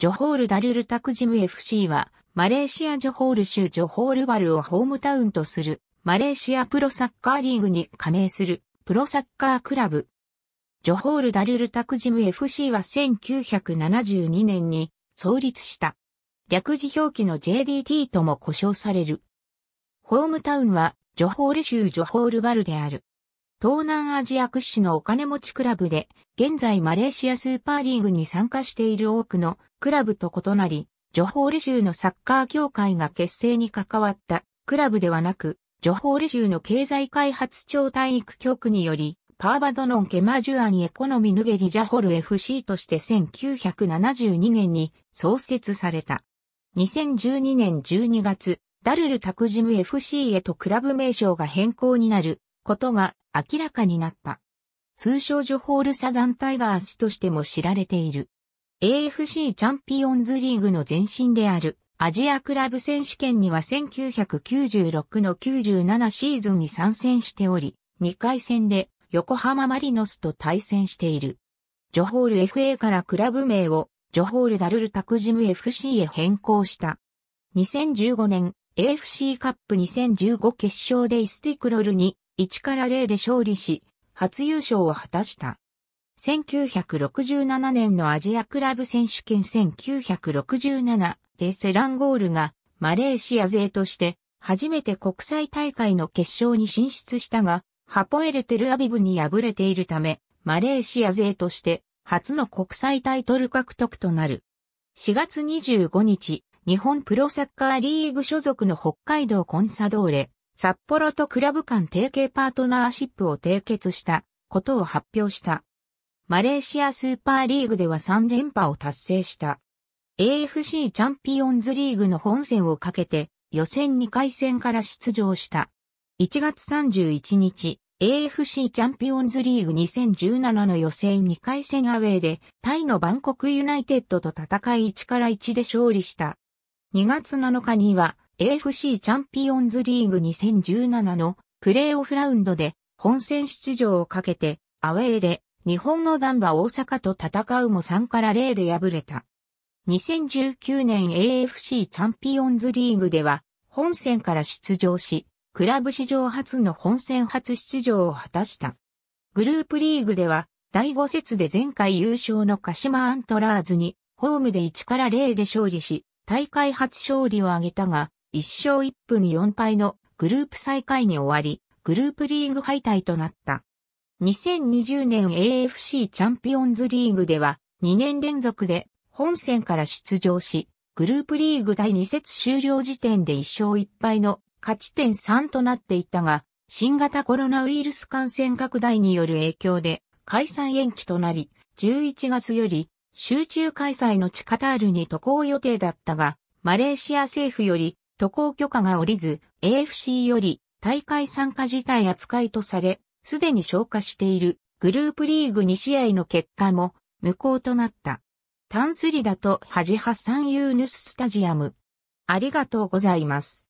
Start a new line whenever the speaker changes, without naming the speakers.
ジョホールダルルタクジム FC は、マレーシアジョホール州ジョホールバルをホームタウンとする、マレーシアプロサッカーリーグに加盟する、プロサッカークラブ。ジョホールダルルタクジム FC は1972年に創立した。略字表記の JDT とも呼称される。ホームタウンは、ジョホール州ジョホールバルである。東南アジア屈指のお金持ちクラブで、現在マレーシアスーパーリーグに参加している多くのクラブと異なり、ジョホール州のサッカー協会が結成に関わったクラブではなく、ジョホール州の経済開発庁体育局により、パーバドノン・ケマジュアニ・エコノミ・ヌゲリ・ジャホル FC として1972年に創設された。2012年12月、ダルル・タクジム FC へとクラブ名称が変更になることが明らかになった。通称ジョホールサザンタイガースとしても知られている。AFC チャンピオンズリーグの前身であるアジアクラブ選手権には1996の97シーズンに参戦しており、2回戦で横浜マリノスと対戦している。ジョホール FA からクラブ名をジョホールダルルタクジム FC へ変更した。2015年 AFC カップ2015決勝でイスティクロルに1から0で勝利し、初優勝を果たした。1967年のアジアクラブ選手権1967でセランゴールがマレーシア勢として初めて国際大会の決勝に進出したが、ハポエルテルアビブに敗れているため、マレーシア勢として初の国際タイトル獲得となる。4月25日、日本プロサッカーリーグ所属の北海道コンサドーレ、札幌とクラブ間提携パートナーシップを締結したことを発表した。マレーシアスーパーリーグでは3連覇を達成した。AFC チャンピオンズリーグの本戦をかけて予選2回戦から出場した。1月31日、AFC チャンピオンズリーグ2017の予選2回戦アウェーでタイのバンコクユナイテッドと戦い1から1で勝利した。2月7日には AFC チャンピオンズリーグ2017のプレーオフラウンドで本戦出場をかけてアウェーで日本のダンバ大阪と戦うも3から0で敗れた。2019年 AFC チャンピオンズリーグでは本戦から出場し、クラブ史上初の本戦初出場を果たした。グループリーグでは第5節で前回優勝の鹿島アントラーズにホームで1から0で勝利し、大会初勝利を挙げたが、1勝1分4敗のグループ再開に終わり、グループリーグ敗退となった。2020年 AFC チャンピオンズリーグでは2年連続で本戦から出場し、グループリーグ第2節終了時点で1勝1敗の勝ち点3となっていたが、新型コロナウイルス感染拡大による影響で開催延期となり、11月より集中開催の地カタールに渡航予定だったが、マレーシア政府より渡航許可が下りず、AFC より大会参加自体扱いとされ、すでに消化しているグループリーグ2試合の結果も無効となった。タンスリだとハジハサンユーヌススタジアム。ありがとうございます。